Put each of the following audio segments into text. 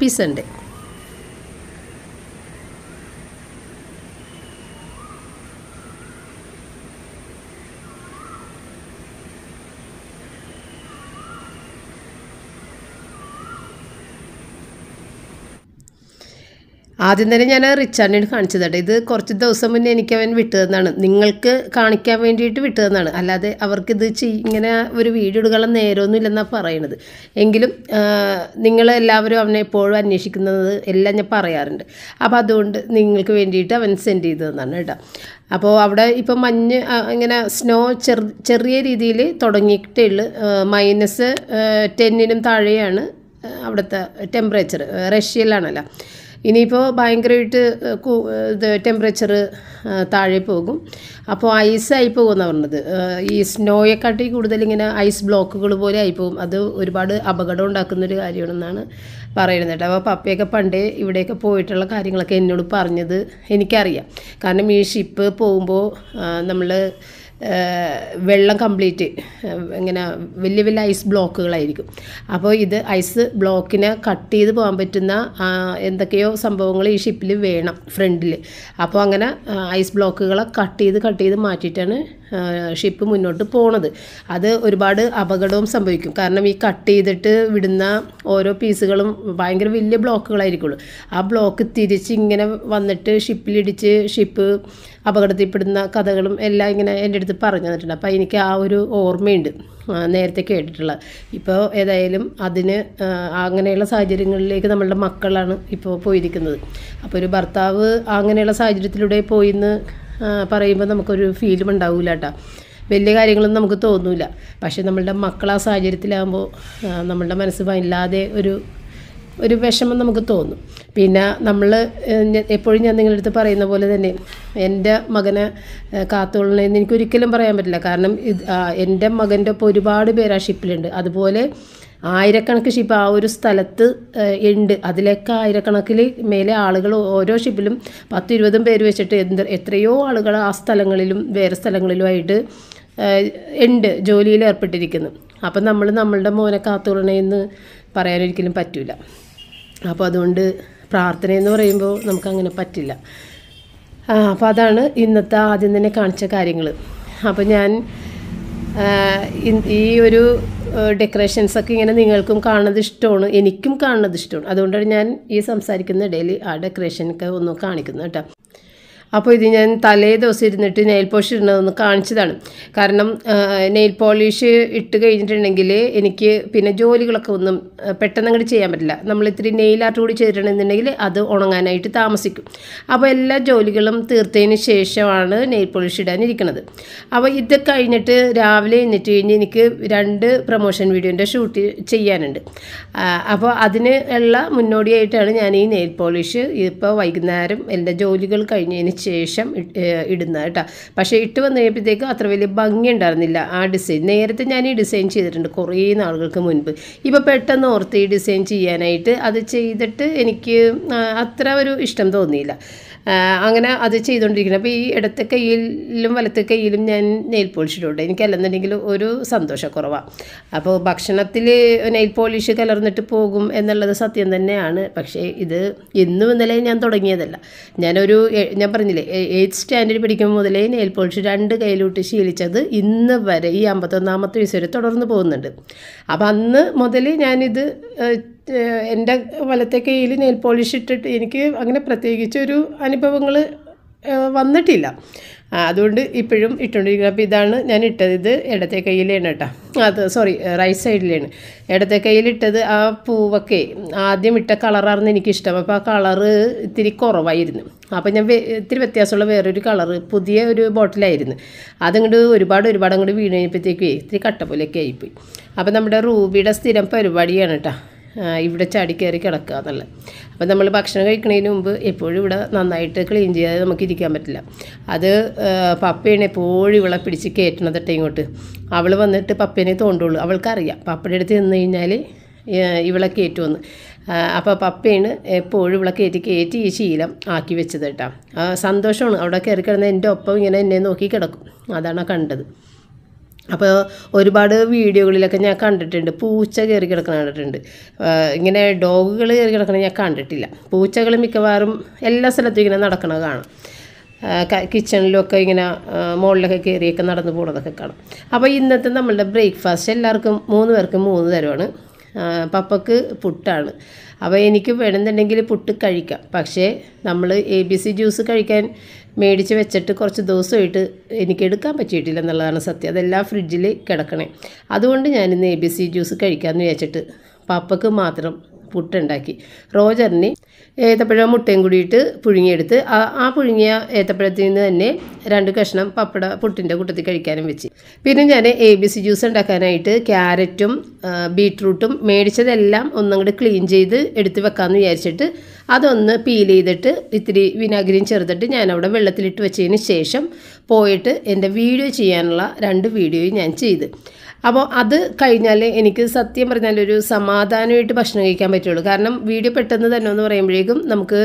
happy Sunday. ആദ്യം തന്നെ ഞാൻ റിച്ചാർഡിനോട് കാണിച്ചത് കേട്ടോ ഇത് കുറച്ച് ദിവസം മുന്നേ എനിക്ക് അവൻ വിട്ടതെന്നാണ് നിങ്ങൾക്ക് കാണിക്കാൻ വേണ്ടിയിട്ട് വിട്ടതെന്നാണ് അല്ലാതെ അവർക്കിത് ചെയ് ഇങ്ങനെ ഒരു വീഡിയോ നേരമൊന്നും ഇല്ലെന്നാണ് പറയണത് എങ്കിലും നിങ്ങളെല്ലാവരും അവനെ എപ്പോഴും അന്വേഷിക്കുന്നത് എല്ലാം ഞാൻ പറയാറുണ്ട് അപ്പോൾ അതുകൊണ്ട് നിങ്ങൾക്ക് വേണ്ടിയിട്ട് അവൻ സെൻഡ് ചെയ്തതെന്നാണ് കേട്ടോ അപ്പോൾ അവിടെ ഇപ്പം മഞ്ഞ് ഇങ്ങനെ സ്നോ ചെറിയ രീതിയിൽ തുടങ്ങിയിട്ടേ ഉള്ളൂ മൈനസ് ടെന്നിനും താഴെയാണ് അവിടുത്തെ ടെമ്പറേച്ചർ റഷ്യയിലാണല്ലോ ഇനിയിപ്പോൾ ഭയങ്കരമായിട്ട് ഇത് ടെമ്പറേച്ചർ താഴെ പോകും അപ്പോൾ ഐസ് ആയി എന്നാണ് പറഞ്ഞത് ഈ സ്നോയെക്കാട്ടി കൂടുതൽ ഇങ്ങനെ ഐസ് ബ്ലോക്കുകൾ പോലെ ആയി പോകും അത് ഒരുപാട് അപകടം ഉണ്ടാക്കുന്നൊരു കാര്യമാണെന്നാണ് പറയുന്നത് കേട്ടോ അപ്പോൾ പപ്പയൊക്കെ പണ്ടേ ഇവിടെയൊക്കെ പോയിട്ടുള്ള കാര്യങ്ങളൊക്കെ എന്നോട് പറഞ്ഞത് എനിക്കറിയാം കാരണം ഈ ഷിപ്പ് പോകുമ്പോൾ നമ്മൾ വെള്ളം കംപ്ലീറ്റ് ഇങ്ങനെ വലിയ വലിയ ഐസ് ബ്ലോക്കുകളായിരിക്കും അപ്പോൾ ഇത് ഐസ് ബ്ലോക്കിനെ കട്ട് ചെയ്ത് പോകാൻ പറ്റുന്ന എന്തൊക്കെയോ സംഭവങ്ങൾ ഈ ഷിപ്പിൽ വേണം ഫ്രണ്ടിൽ അപ്പോൾ അങ്ങനെ ഐസ് ബ്ലോക്കുകളെ കട്ട് ചെയ്ത് കട്ട് ചെയ്ത് മാറ്റിയിട്ടാണ് ഷിപ്പ് മുന്നോട്ട് പോണത് അത് ഒരുപാട് അപകടവും സംഭവിക്കും കാരണം ഈ കട്ട് ചെയ്തിട്ട് വിടുന്ന ഓരോ പീസുകളും ഭയങ്കര വലിയ ബ്ലോക്കുകളായിരിക്കുള്ളൂ ആ ബ്ലോക്ക് തിരിച്ച് ഇങ്ങനെ വന്നിട്ട് ഷിപ്പിലിടിച്ച് ഷിപ്പ് അപകടത്തിൽപ്പെടുന്ന കഥകളും എല്ലാം ഇങ്ങനെ എൻ്റെ അടുത്ത് പറഞ്ഞു തന്നിട്ടുണ്ട് അപ്പോൾ എനിക്ക് ആ ഒരു ഓർമ്മയുണ്ട് നേരത്തെ കേട്ടിട്ടുള്ള ഇപ്പോൾ ഏതായാലും അതിന് അങ്ങനെയുള്ള സാഹചര്യങ്ങളിലേക്ക് നമ്മളുടെ മക്കളാണ് ഇപ്പോൾ പോയിരിക്കുന്നത് അപ്പോൾ ഒരു ഭർത്താവ് അങ്ങനെയുള്ള സാഹചര്യത്തിലൂടെ പോയി എന്ന് പറയുമ്പോൾ നമുക്കൊരു ഫീലും ഉണ്ടാവില്ല കേട്ടോ വലിയ കാര്യങ്ങളൊന്നും നമുക്ക് തോന്നില്ല പക്ഷേ നമ്മളുടെ മക്കൾ ആ സാഹചര്യത്തിലാകുമ്പോൾ നമ്മളുടെ മനസ്സ് ഇല്ലാതെ ഒരു ഒരു വിഷമം നമുക്ക് തോന്നും പിന്നെ നമ്മൾ എപ്പോഴും ഞാൻ നിങ്ങളുടെ അടുത്ത് പറയുന്ന പോലെ തന്നെ എൻ്റെ മകനെ കാത്തോളണമെന്ന് എനിക്ക് ഒരിക്കലും പറയാൻ പറ്റില്ല കാരണം ഇത് എൻ്റെ മകൻ്റെ ഒപ്പം ഒരുപാട് പേര് ആ ഷിപ്പിലുണ്ട് അതുപോലെ ആയിരക്കണക്കിന് ഷിപ്പ് ആ ഒരു സ്ഥലത്ത് ഉണ്ട് അതിലൊക്കെ ആയിരക്കണക്കിൽ മേലെ ആളുകൾ ഓരോ ഷിപ്പിലും പത്ത് ഇരുപതും പേര് വെച്ചിട്ട് എന്ത് എത്രയോ ആളുകൾ ആ സ്ഥലങ്ങളിലും വേറെ സ്ഥലങ്ങളിലുമായിട്ട് ഉണ്ട് ജോലിയിൽ ഏർപ്പെട്ടിരിക്കുന്നു അപ്പം നമ്മൾ നമ്മളുടെ മോനെ കാത്തുടണേന്ന് പറയാനൊരിക്കലും പറ്റില്ല അപ്പോൾ അതുകൊണ്ട് പ്രാർത്ഥന എന്ന് പറയുമ്പോൾ നമുക്കങ്ങനെ പറ്റില്ല അപ്പോൾ അതാണ് ഇന്നത്തെ ആദ്യം തന്നെ കാണിച്ച കാര്യങ്ങൾ അപ്പോൾ ഞാൻ ഈ ഒരു ഡെക്കറേഷൻസൊക്കെ ഇങ്ങനെ നിങ്ങൾക്കും കാണുന്നത് ഇഷ്ടമാണ് എനിക്കും കാണുന്നത് ഇഷ്ടമാണ് അതുകൊണ്ടാണ് ഞാൻ ഈ സംസാരിക്കുന്ന ഇടയിൽ ആ ഡെക്കറേഷനൊക്കെ ഒന്ന് കാണിക്കുന്നത് കേട്ടോ അപ്പോൾ ഇത് ഞാൻ തലേ ദിവസം ഇരുന്നിട്ട് നെയിൽ പോളിഷ് ഇടുന്നതെന്ന് കാണിച്ചതാണ് കാരണം നെയിൽ പോളിഷ് ഇട്ട് കഴിഞ്ഞിട്ടുണ്ടെങ്കിൽ എനിക്ക് പിന്നെ ജോലികളൊക്കെ ഒന്നും പെട്ടെന്ന് അങ്ങോട്ട് ചെയ്യാൻ പറ്റില്ല നമ്മൾ ഇത്തിരി നെയിൽ ആർട്ട് കൂടി ചെയ്തിട്ടുണ്ടെന്നുണ്ടെങ്കിൽ അത് ഉണങ്ങാനായിട്ട് താമസിക്കും അപ്പോൾ എല്ലാ ജോലികളും തീർത്തതിന് ശേഷമാണ് നെയിൽ പോളിഷ് ഇടാനിരിക്കുന്നത് അപ്പോൾ ഇത് കഴിഞ്ഞിട്ട് രാവിലെ എന്നിട്ട് കഴിഞ്ഞ് എനിക്ക് രണ്ട് പ്രൊമോഷൻ വീഡിയോൻ്റെ ഷൂട്ട് ചെയ്യാനുണ്ട് അപ്പോൾ അതിന് ഉള്ള മുന്നോടിയായിട്ടാണ് ഞാൻ ഈ നെയിൽ പോളിഷ് ഇപ്പോൾ വൈകുന്നേരം എൻ്റെ ജോലികൾ കഴിഞ്ഞതിന് ശേഷം ഇടുന്നത് കേട്ടോ പക്ഷേ ഇട്ട് വന്നു അത്ര വലിയ ഭംഗി ഉണ്ടായിരുന്നില്ല ആ ഡിസൈൻ നേരത്തെ ഞാൻ ഈ ഡിസൈൻ ചെയ്തിട്ടുണ്ട് കുറേ നാളുകൾക്ക് മുൻപ് ഇപ്പോൾ പെട്ടെന്ന് ഓർത്ത് ഈ ഡിസൈൻ ചെയ്യാനായിട്ട് അത് ചെയ്തിട്ട് എനിക്ക് അത്ര ഒരു ഇഷ്ടം തോന്നിയില്ല അങ്ങനെ അത് ചെയ്തുകൊണ്ടിരിക്കുന്നത് അപ്പോൾ ഈ ഇടത്തെ കയ്യിലും വലത്തെ കയ്യിലും ഞാൻ നെയിൽ പോളിഷ് ഇടുകൊണ്ട് എനിക്കല്ലെന്നുണ്ടെങ്കിൽ ഒരു സന്തോഷക്കുറവാണ് അപ്പോൾ ഭക്ഷണത്തിൽ നെയിൽ പോളിഷ് കലർന്നിട്ട് പോകും എന്നുള്ളത് സത്യം തന്നെയാണ് പക്ഷേ ഇത് ഇന്നും ഇന്നലെ ഞാൻ തുടങ്ങിയതല്ല ഞാനൊരു ഞാൻ പറഞ്ഞില്ലേ എയ്ത്ത് സ്റ്റാൻഡേർഡ് പഠിക്കുമ്പോൾ മുതലേ നെയിൽ പോളിഷ് രണ്ട് കയ്യിലോട്ട് ശീലിച്ചത് ഇന്ന് വരെ ഈ അമ്പത്തൊന്നാമത്തെ വയസ്സ് വരെ തുടർന്ന് പോകുന്നുണ്ട് അപ്പം അന്ന് മുതൽ ഞാനിത് എൻ്റെ വലത്തെ കയ്യിൽ നെയിൽ പോളിഷ് ഇട്ടിട്ട് എനിക്ക് അങ്ങനെ പ്രത്യേകിച്ചൊരു അനുഭവങ്ങൾ വന്നിട്ടില്ല അതുകൊണ്ട് ഇപ്പോഴും ഇട്ടുകൊണ്ടിരിക്കുന്നത് അപ്പോൾ ഇതാണ് ഞാൻ ഇട്ടത് ഇത് ഇടത്തെ കയ്യിലാണ് കേട്ടോ അത് സോറി റൈറ്റ് സൈഡിലാണ് ഇടത്തെ കയ്യിലിട്ടത് ആ പൂവൊക്കെ ആദ്യം ഇട്ട കളറായിരുന്നു എനിക്കിഷ്ടം അപ്പോൾ ആ കളറ് ഇത്തിരി കുറവായിരുന്നു അപ്പോൾ ഞാൻ ഇത്തിരി വ്യത്യാസമുള്ള വേറൊരു കളറ് പുതിയ ഒരു ബോട്ടിലായിരുന്നു അതിങ്ങോട്ട് ഒരുപാട് ഒരുപാട് അങ്ങോട്ട് വീണ് കഴിഞ്ഞപ്പോഴത്തേക്ക് ഇത്തിരി കട്ട പോലെയൊക്കെ ആയിപ്പോയി അപ്പോൾ നമ്മുടെ റൂബിയുടെ സ്ഥിരം പരിപാടിയാണ് കേട്ടോ ഇവിടെ ചാടി കയറി കിടക്കുക എന്നുള്ളത് അപ്പോൾ നമ്മൾ ഭക്ഷണം കഴിക്കുന്നതിന് മുമ്പ് എപ്പോഴും ഇവിടെ നന്നായിട്ട് ക്ലീൻ ചെയ്യാതെ നമുക്ക് ഇരിക്കാൻ പറ്റില്ല അത് പപ്പയാണ് എപ്പോഴും ഇവളെ പിടിച്ച് തട്ടേ ഇങ്ങോട്ട് അവൾ വന്നിട്ട് പപ്പേനെ തോണ്ടുള്ളൂ അവൾക്കറിയാം പപ്പയുടെ അടുത്ത് ചെന്ന് കഴിഞ്ഞാൽ ഇവളെ വന്ന് അപ്പോൾ പപ്പയാണ് എപ്പോഴും ഇവളെ കയറ്റി കയറ്റി ഈ ശീലം ആക്കി വെച്ചത് കേട്ടോ സന്തോഷമാണ് അവിടെ കയറി കിടന്ന് എൻ്റെ ഒപ്പം ഇങ്ങനെ എന്നെ നോക്കി കിടക്കും അതാണ് കണ്ടത് അപ്പോൾ ഒരുപാട് വീഡിയോകളിലൊക്കെ ഞാൻ കണ്ടിട്ടുണ്ട് പൂച്ച കയറി കിടക്കണ കണ്ടിട്ടുണ്ട് ഇങ്ങനെ ഡോഗുകൾ കയറി കിടക്കണ ഞാൻ കണ്ടിട്ടില്ല പൂച്ചകൾ മിക്കവാറും എല്ലാ സ്ഥലത്തും ഇങ്ങനെ നടക്കണ കാണാം കിച്ചണിലൊക്കെ ഇങ്ങനെ മുകളിലൊക്കെ കയറിയൊക്കെ നടന്നു പോകുന്നതൊക്കെ കാണാം അപ്പോൾ ഇന്നത്തെ നമ്മളുടെ ബ്രേക്ക്ഫാസ്റ്റ് എല്ലാവർക്കും മൂന്ന് പേർക്ക് മൂന്ന് തരമാണ് പപ്പക്ക് പുട്ടാണ് അപ്പോൾ എനിക്ക് വേണമെന്നുണ്ടെങ്കിൽ പുട്ട് കഴിക്കാം പക്ഷേ നമ്മൾ എ ബി സി ജ്യൂസ് കഴിക്കാൻ മേടിച്ച് വെച്ചിട്ട് കുറച്ച് ദിവസമായിട്ട് എനിക്ക് എടുക്കാൻ പറ്റിയിട്ടില്ല എന്നുള്ളതാണ് സത്യം അതെല്ലാം ഫ്രിഡ്ജിൽ കിടക്കണേ അതുകൊണ്ട് ഞാനിന്ന് എ ബി സി ജ്യൂസ് കഴിക്കാമെന്ന് വിചാരിച്ചിട്ട് പപ്പക്ക് മാത്രം പുട്ടുണ്ടാക്കി റോജറിന് ഏത്തപ്പഴം മുട്ടയും കൂടിയിട്ട് പുഴുങ്ങിയെടുത്ത് ആ പുഴുങ്ങിയ ഏത്തപ്പഴത്തിൽ നിന്ന് തന്നെ രണ്ട് കഷ്ണം പപ്പട പുട്ടിൻ്റെ കൂട്ടത്തിൽ കഴിക്കാനും വെച്ച് പിന്നെ ഞാൻ എ ബി സി ജ്യൂസ് ഉണ്ടാക്കാനായിട്ട് ക്യാരറ്റും ബീട്രൂട്ടും മേടിച്ചതെല്ലാം കൂടി ക്ലീൻ ചെയ്ത് എടുത്ത് വെക്കാമെന്ന് വിചാരിച്ചിട്ട് അതൊന്ന് പീൽ ചെയ്തിട്ട് ഇത്തിരി വിനാഗിരിയും ചേർത്തിട്ട് ഞാനവിടെ വെള്ളത്തിലിട്ട് വെച്ചതിന് ശേഷം പോയിട്ട് എൻ്റെ വീഡിയോ ചെയ്യാനുള്ള രണ്ട് വീഡിയോയും ഞാൻ ചെയ്ത് അപ്പോൾ അത് കഴിഞ്ഞാൽ എനിക്ക് സത്യം പറഞ്ഞാൽ ഒരു സമാധാനമായിട്ട് ഭക്ഷണം കഴിക്കാൻ പറ്റുള്ളൂ കാരണം വീഡിയോ പെട്ടെന്ന് തന്നെ എന്ന് പറയുമ്പോഴേക്കും നമുക്ക്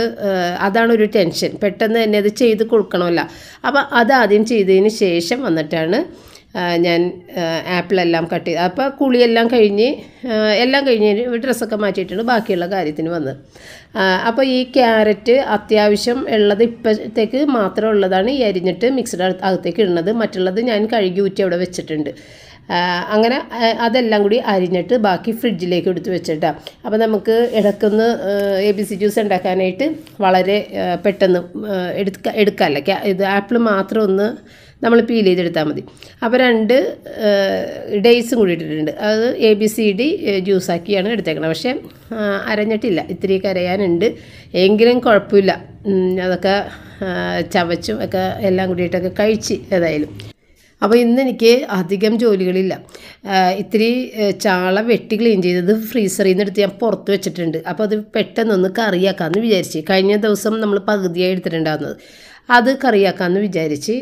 അതാണ് ഒരു ടെൻഷൻ പെട്ടെന്ന് തന്നെ അത് ചെയ്ത് കൊടുക്കണമല്ല അപ്പോൾ അത് ആദ്യം ചെയ്തതിന് ശേഷം വന്നിട്ടാണ് ഞാൻ ആപ്പിളെല്ലാം കട്ട് ചെയ്ത് അപ്പോൾ കുളിയെല്ലാം കഴിഞ്ഞ് എല്ലാം കഴിഞ്ഞ് ഡ്രസ്സൊക്കെ മാറ്റിയിട്ടാണ് ബാക്കിയുള്ള കാര്യത്തിന് വന്നത് അപ്പോൾ ഈ ക്യാരറ്റ് അത്യാവശ്യം ഉള്ളത് ഇപ്പോഴത്തേക്ക് മാത്രം ഉള്ളതാണ് ഈ അരിഞ്ഞിട്ട് മിക്സഡ് അകത്തേക്ക് ഇടുന്നത് മറ്റുള്ളത് ഞാൻ കഴുകി ഊറ്റി അവിടെ വെച്ചിട്ടുണ്ട് അങ്ങനെ അതെല്ലാം കൂടി അരിഞ്ഞിട്ട് ബാക്കി ഫ്രിഡ്ജിലേക്ക് എടുത്ത് വെച്ചിട്ടാണ് അപ്പോൾ നമുക്ക് ഇടയ്ക്കൊന്ന് എ ബി സി ജ്യൂസ് ഉണ്ടാക്കാനായിട്ട് വളരെ പെട്ടെന്ന് എടുക്ക എടുക്കാമല്ല ഇത് ആപ്പിൾ മാത്രം ഒന്ന് നമ്മൾ പീൽ ചെയ്തെടുത്താൽ മതി അപ്പോൾ രണ്ട് ഡേയ്സും കൂടി ഇട്ടിട്ടുണ്ട് അത് എ ബി സി ഡി ജ്യൂസാക്കിയാണ് എടുത്തേക്കുന്നത് പക്ഷേ അരഞ്ഞിട്ടില്ല ഇത്തിരി കരയാനുണ്ട് എങ്കിലും കുഴപ്പമില്ല അതൊക്കെ ചവച്ചും ഒക്കെ എല്ലാം കൂടിയിട്ടൊക്കെ കഴിച്ച് ഏതായാലും അപ്പോൾ ഇന്ന് എനിക്ക് അധികം ജോലികളില്ല ഇത്തിരി ചാള വെട്ടി ക്ലീൻ ചെയ്തത് ഫ്രീസറിൽ നിന്ന് എടുത്ത് ഞാൻ പുറത്ത് വെച്ചിട്ടുണ്ട് അപ്പോൾ അത് പെട്ടെന്നൊന്ന് കറിയാക്കാമെന്ന് വിചാരിച്ചു കഴിഞ്ഞ ദിവസം നമ്മൾ പകുതിയായി എടുത്തിട്ടുണ്ടാകുന്നത് അത് കറിയാക്കാമെന്ന് വിചാരിച്ച്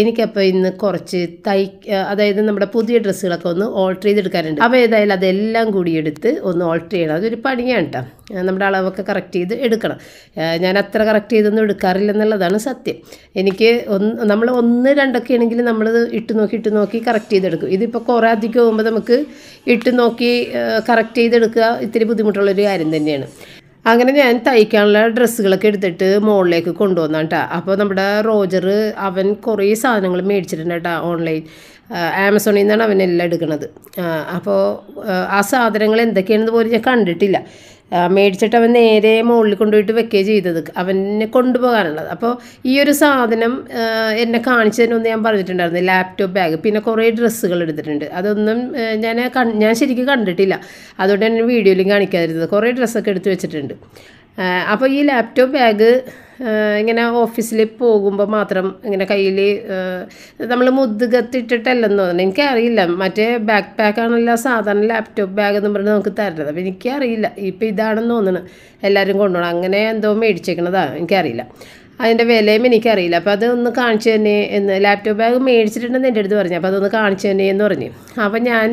എനിക്കപ്പോൾ ഇന്ന് കുറച്ച് തൈ അതായത് നമ്മുടെ പുതിയ ഡ്രസ്സുകളൊക്കെ ഒന്ന് ഓൾട്ടർ ചെയ്തെടുക്കാനുണ്ട് അപ്പോൾ ഏതായാലും അതെല്ലാം കൂടി എടുത്ത് ഒന്ന് ഓൾട്ടർ ചെയ്യണം അതൊരു പണിയാണ് കേട്ടോ നമ്മുടെ അളവൊക്കെ കറക്റ്റ് ചെയ്ത് എടുക്കണം ഞാൻ അത്ര കറക്റ്റ് ചെയ്തൊന്നും എടുക്കാറില്ല എന്നുള്ളതാണ് സത്യം എനിക്ക് ഒന്ന് നമ്മൾ ഒന്ന് രണ്ടൊക്കെ ആണെങ്കിൽ നമ്മൾ ഇട്ട് നോക്കി ഇട്ട് നോക്കി കറക്റ്റ് ചെയ്തെടുക്കും ഇതിപ്പോൾ കുറേ അധികം ആകുമ്പോൾ നമുക്ക് ഇട്ട് നോക്കി കറക്റ്റ് ചെയ്തെടുക്കുക ഇത്തിരി ബുദ്ധിമുട്ടുള്ളൊരു കാര്യം തന്നെയാണ് അങ്ങനെ ഞാൻ തയ്ക്കാനുള്ള ഡ്രസ്സുകളൊക്കെ എടുത്തിട്ട് മുകളിലേക്ക് കൊണ്ടുവന്നാണ് കേട്ടോ അപ്പോൾ നമ്മുടെ റോജർ അവൻ കുറേ സാധനങ്ങൾ മേടിച്ചിട്ടുണ്ട് കേട്ടോ ഓൺലൈൻ ആമസോണിൽ നിന്നാണ് അവനെല്ലാം എടുക്കുന്നത് അപ്പോൾ ആ സാധനങ്ങൾ എന്തൊക്കെയാണെന്ന് പോലും ഞാൻ കണ്ടിട്ടില്ല മേടിച്ചിട്ട് അവൻ നേരെ മുകളിൽ കൊണ്ടുപോയിട്ട് വെക്കുകയും ചെയ്തത് അവനെ കൊണ്ടുപോകാനുള്ളത് അപ്പോൾ ഈ ഒരു സാധനം എന്നെ കാണിച്ചതിനൊന്ന് ഞാൻ പറഞ്ഞിട്ടുണ്ടായിരുന്നു ലാപ്ടോപ്പ് ബാഗ് പിന്നെ കുറേ ഡ്രസ്സുകൾ എടുത്തിട്ടുണ്ട് അതൊന്നും ഞാൻ ഞാൻ ശരിക്കും കണ്ടിട്ടില്ല അതുകൊണ്ട് തന്നെ വീഡിയോയിലും കാണിക്കാതിരുന്നത് കുറേ ഡ്രസ്സൊക്കെ എടുത്ത് വെച്ചിട്ടുണ്ട് അപ്പോൾ ഈ ലാപ്ടോപ്പ് ബാഗ് ഇങ്ങനെ ഓഫീസിൽ പോകുമ്പോൾ മാത്രം ഇങ്ങനെ കയ്യിൽ നമ്മൾ മുതുകത്തിട്ടിട്ടല്ലെന്ന് തോന്നുന്നു എനിക്കറിയില്ല മറ്റേ ബാക്ക് പാക്കാണല്ലോ സാധാരണ ലാപ്ടോപ്പ് ബാഗ് എന്ന് പറഞ്ഞ് നമുക്ക് തരുന്നത് അപ്പോൾ എനിക്കറിയില്ല ഇപ്പോൾ ഇതാണെന്ന് തോന്നുന്നു എല്ലാവരും കൊണ്ടുപോകണം അങ്ങനെ എന്തോ മേടിച്ചേക്കണതാണ് എനിക്കറിയില്ല അതിൻ്റെ വിലയും എനിക്കറിയില്ല അപ്പോൾ അതൊന്ന് കാണിച്ചു തന്നെ എന്ന് ലാപ്ടോപ്പ് ബാഗ് മേടിച്ചിട്ടുണ്ടെന്ന് എൻ്റെ അടുത്ത് പറഞ്ഞു അപ്പോൾ അതൊന്ന് കാണിച്ചു തന്നെ എന്ന് പറഞ്ഞു അപ്പോൾ ഞാൻ